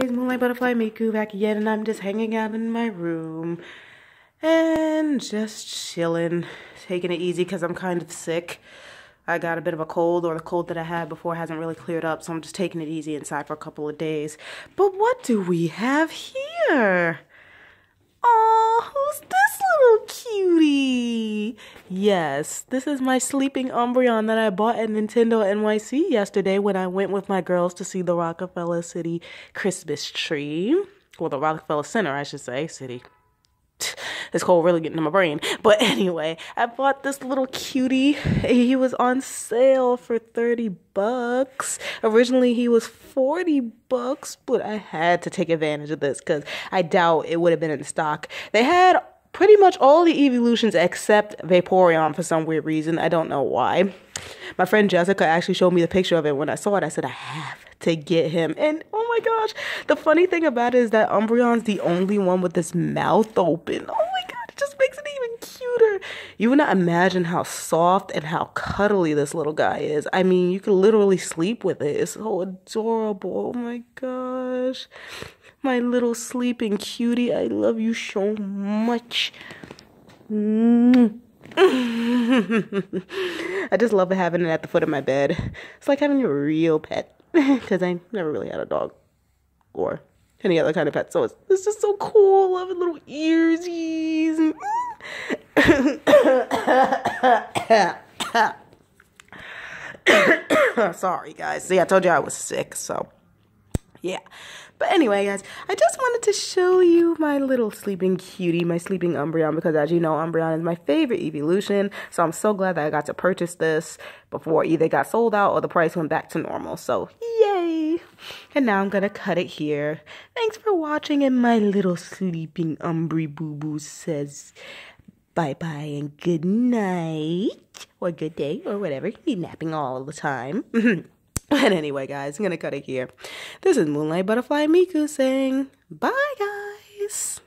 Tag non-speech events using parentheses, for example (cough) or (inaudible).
guys, Moonlight Butterfly Miku back again, and I'm just hanging out in my room and just chilling, taking it easy because I'm kind of sick. I got a bit of a cold, or the cold that I had before hasn't really cleared up, so I'm just taking it easy inside for a couple of days. But what do we have here? Yes, this is my sleeping Umbreon that I bought at Nintendo NYC yesterday when I went with my girls to see the Rockefeller City Christmas tree. Well, the Rockefeller Center, I should say, city this cold really getting in my brain. But (laughs) anyway, I bought this little cutie. He was on sale for 30 bucks. Originally he was 40 bucks, but I had to take advantage of this cuz I doubt it would have been in stock. They had pretty much all the evolutions except Vaporeon for some weird reason. I don't know why. My friend Jessica actually showed me the picture of it. When I saw it, I said, I have to get him. And oh my gosh, the funny thing about it is that Umbreon's the only one with this mouth open. Oh you would not imagine how soft and how cuddly this little guy is. I mean, you could literally sleep with it. It's so adorable. Oh my gosh. My little sleeping cutie. I love you so much. (laughs) I just love having it at the foot of my bed. It's like having a real pet because (laughs) I never really had a dog or any other kind of pet. So it's, it's just so cool. Loving little earsies. (laughs) Sorry, guys. See, I told you I was sick, so yeah. But anyway, guys, I just wanted to show you my little sleeping cutie, my sleeping Umbreon, because as you know, Umbreon is my favorite evolution. So I'm so glad that I got to purchase this before either got sold out or the price went back to normal. So yay! And now I'm gonna cut it here. Thanks for watching, and my little sleeping Umbreon boo boo says bye bye and good night or good day or whatever. You be napping all the time. (laughs) but anyway, guys, I'm going to cut it here. This is Moonlight Butterfly Miku saying bye, guys.